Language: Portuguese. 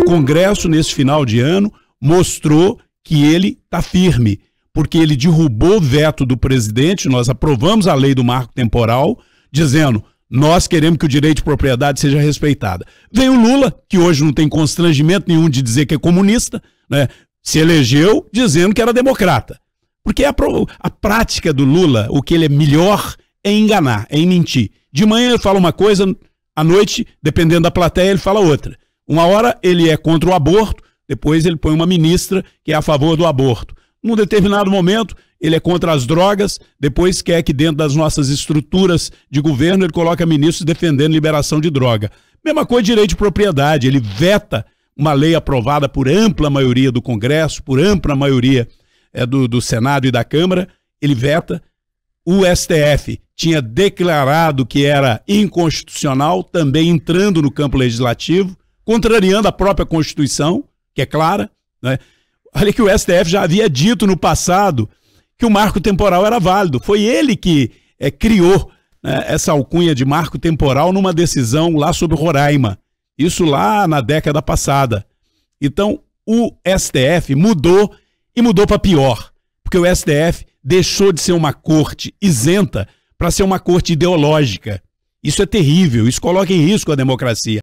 O Congresso, nesse final de ano, mostrou que ele está firme, porque ele derrubou o veto do presidente, nós aprovamos a lei do marco temporal, dizendo nós queremos que o direito de propriedade seja respeitado. Vem o Lula, que hoje não tem constrangimento nenhum de dizer que é comunista, né? se elegeu dizendo que era democrata. Porque a, a prática do Lula, o que ele é melhor, é enganar, é mentir. De manhã ele fala uma coisa, à noite, dependendo da plateia, ele fala outra. Uma hora ele é contra o aborto, depois ele põe uma ministra que é a favor do aborto. Num determinado momento, ele é contra as drogas, depois quer que dentro das nossas estruturas de governo ele coloca ministros defendendo liberação de droga. Mesma coisa direito de propriedade, ele veta uma lei aprovada por ampla maioria do Congresso, por ampla maioria é, do, do Senado e da Câmara, ele veta. O STF tinha declarado que era inconstitucional, também entrando no campo legislativo contrariando a própria Constituição, que é clara. Né? Olha que o STF já havia dito no passado que o marco temporal era válido. Foi ele que é, criou né, essa alcunha de marco temporal numa decisão lá sobre Roraima. Isso lá na década passada. Então, o STF mudou e mudou para pior, porque o STF deixou de ser uma corte isenta para ser uma corte ideológica. Isso é terrível, isso coloca em risco a democracia.